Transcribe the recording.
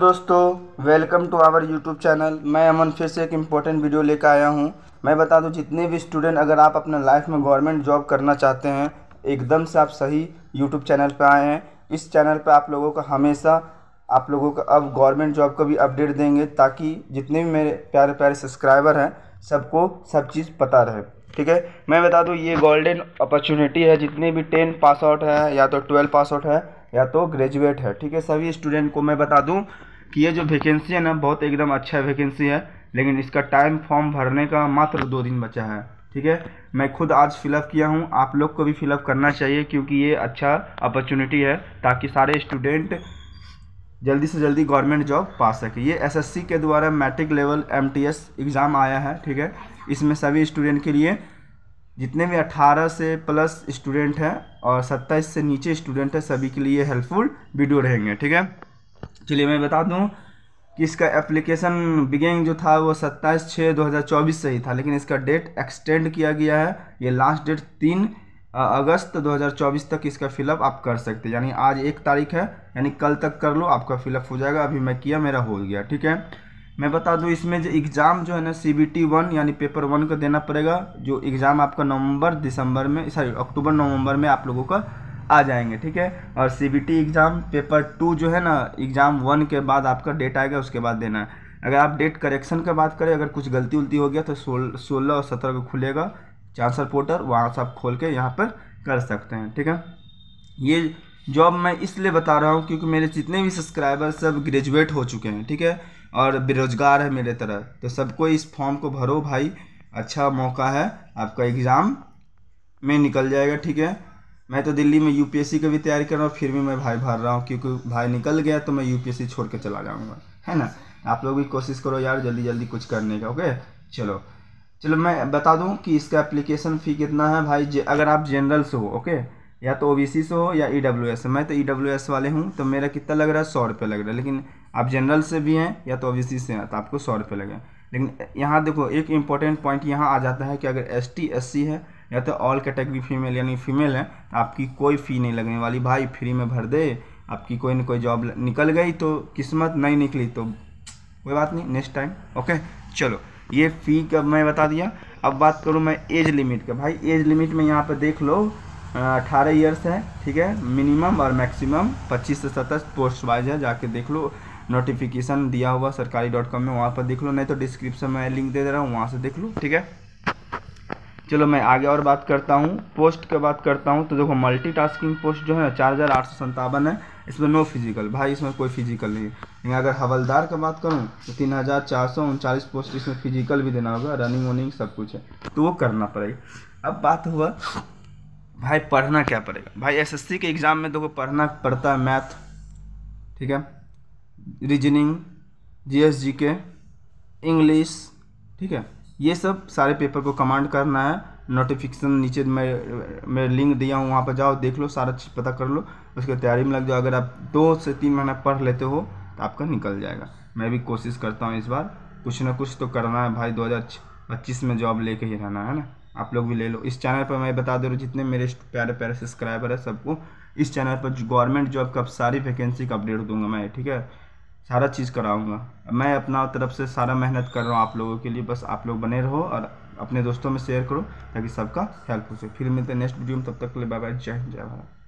दोस्तों welcome to our YouTube channel मैं अमन फिर से एक इम्पोर्टेंट वीडियो लेकर आया हूँ मैं बता दूँ जितने भी स्टूडेंट अगर आप अपना लाइफ में गवर्नमेंट जॉब करना चाहते हैं एकदम से आप सही यूट्यूब चैनल पर आए हैं इस चैनल पर आप लोगों को हमेशा आप लोगों को अब गवर्नमेंट जॉब का भी अपडेट देंगे ताकि जितने भी मेरे प्यारे प्यारे सब्सक्राइबर हैं सबको सब चीज़ पता रहे ठीक है मैं बता दूँ ये गोल्डन अपॉर्चुनिटी है जितने भी टेन पास आउट है या तो ट्वेल्व पास आउट है या तो ग्रेजुएट है ठीक है सभी स्टूडेंट को मैं बता दूँ कि ये जो वैकेंसी है ना बहुत एकदम अच्छा वैकेंसी है लेकिन इसका टाइम फॉर्म भरने का मात्र दो दिन बचा है ठीक है मैं खुद आज फिलअप किया हूँ आप लोग को भी फिलअप करना चाहिए क्योंकि ये अच्छा अपॉर्चुनिटी है ताकि सारे स्टूडेंट जल्दी से जल्दी गवर्नमेंट जॉब पा सके ये एसएससी के द्वारा मैट्रिक लेवल एमटीएस एग्ज़ाम आया है ठीक है इसमें सभी स्टूडेंट के लिए जितने भी 18 से प्लस स्टूडेंट हैं और 27 से नीचे स्टूडेंट हैं सभी के लिए हेल्पफुल वीडियो रहेंगे ठीक है चलिए मैं बता दूं कि इसका एप्लीकेशन बिगेंग जो था वो 27 छः 2024 से ही था लेकिन इसका डेट एक्सटेंड किया गया है ये लास्ट डेट तीन अगस्त 2024 तक इसका फिलअप आप कर सकते हैं यानी आज एक तारीख है यानी कल तक कर लो आपका फिलअप हो जाएगा अभी मैं किया मेरा हो गया ठीक है मैं बता दूं इसमें जो एग्ज़ाम जो है ना सी बी टी वन यानी पेपर वन का देना पड़ेगा जो एग्ज़ाम आपका नवंबर दिसंबर में सॉरी अक्टूबर नवंबर में आप लोगों का आ जाएंगे ठीक है और C B T exam paper two जो है ना एग्ज़ाम वन के बाद आपका डेट आएगा उसके बाद देना है अगर आप डेट करेक्शन का बात करें अगर कुछ गलती उलती हो गया तो सोलह सोलह और सत्रह को खुलेगा चांसर पोर्टल वहाँ से आप खोल के यहाँ पर कर सकते हैं ठीक है ये जॉब मैं इसलिए बता रहा हूँ क्योंकि मेरे जितने भी सब्सक्राइबर सब ग्रेजुएट हो चुके हैं ठीक है और बेरोज़गार है मेरे तरह तो सबको इस फॉर्म को भरो भाई अच्छा मौका है आपका एग्ज़ाम में निकल जाएगा ठीक है मैं तो दिल्ली में यूपीएससी की भी तैयारी कर रहा हूँ फिर भी मैं भाई भर रहा हूँ क्योंकि भाई निकल गया तो मैं यूपीएससी छोड़ के चला जाऊँगा है ना आप लोग भी कोशिश करो यार जल्दी जल्दी कुछ करने का ओके चलो चलो मैं बता दूँ कि इसका एप्लीकेशन फ़ी कितना है भाई अगर आप जनरल से हो ओके या तो ओ से हो या ई e मैं तो ई e वाले हूँ तो मेरा कितना लग रहा है सौ रुपये लग रहा है लेकिन आप जनरल से भी हैं या तो ओबीसी से हैं तो आपको सौ रुपये लगेगा लेकिन यहाँ देखो एक इम्पॉर्टेंट पॉइंट यहाँ आ जाता है कि अगर एस टी एस सी है या तो ऑल कैटेगरी फीमेल यानी फीमेल है तो आपकी कोई फ़ी नहीं लगने वाली भाई फ्री में भर दे आपकी कोई ना कोई जॉब निकल गई तो किस्मत नहीं निकली तो कोई बात नहीं नेक्स्ट टाइम ओके चलो ये फ़ी का मैं बता दिया अब बात करूँ मैं एज लिमिट का भाई एज लिमिट में यहाँ पर देख लो अठारह ईयर्स है ठीक है मिनिमम और मैक्सिमम पच्चीस से सत्ताईस पोस्ट वाइज है जाके देख लो नोटिफिकेशन दिया हुआ सरकारी डॉट कॉम में वहाँ पर देख लो नहीं तो डिस्क्रिप्शन में लिंक दे दे रहा हूँ वहाँ से देख लो ठीक है चलो मैं आगे और बात करता हूँ पोस्ट के बात करता हूँ तो देखो मल्टीटास्किंग पोस्ट जो है चार हज़ार आठ सौ सत्तावन है इसमें नो फिजिकल भाई इसमें कोई फिजिकल नहीं है लेकिन अगर हवलदार का बात करूँ तो तीन हज़ार चार सौ उनचालीस पोस्ट इसमें फिजिकल भी देना होगा रनिंग वनिंग सब कुछ है तो वो करना पड़ेगा अब बात हुआ भाई पढ़ना क्या पड़ेगा भाई एसएससी के एग्ज़ाम में देखो पढ़ना पड़ता है मैथ ठीक है रीजनिंग जी के इंग्लिश ठीक है ये सब सारे पेपर को कमांड करना है नोटिफिकेशन नीचे मैं मैं लिंक दिया हूँ वहाँ पर जाओ देख लो सारा चीज़ पता कर लो उसके तैयारी में लग जाओ अगर आप दो से तीन महीना पढ़ लेते हो तो आपका निकल जाएगा मैं भी कोशिश करता हूँ इस बार कुछ ना कुछ तो करना है भाई दो में जॉब ले ही रहना है ना आप लोग भी ले लो इस चैनल पर मैं बता दे रहा हूँ जितने मेरे प्यारे प्यारे सब्सक्राइबर है सबको इस चैनल पर गवर्नमेंट जॉब का सारी वैकेंसी का अपडेट दूंगा मैं ठीक है सारा चीज़ कराऊंगा मैं अपना तरफ से सारा मेहनत कर रहा हूँ आप लोगों के लिए बस आप लोग बने रहो और अपने दोस्तों में शेयर करो ताकि सबका हेल्प हो सके फिर मिलते हैं नेक्स्ट वीडियो में तब तक के लिए बाय बाय जय हिंद जय भारत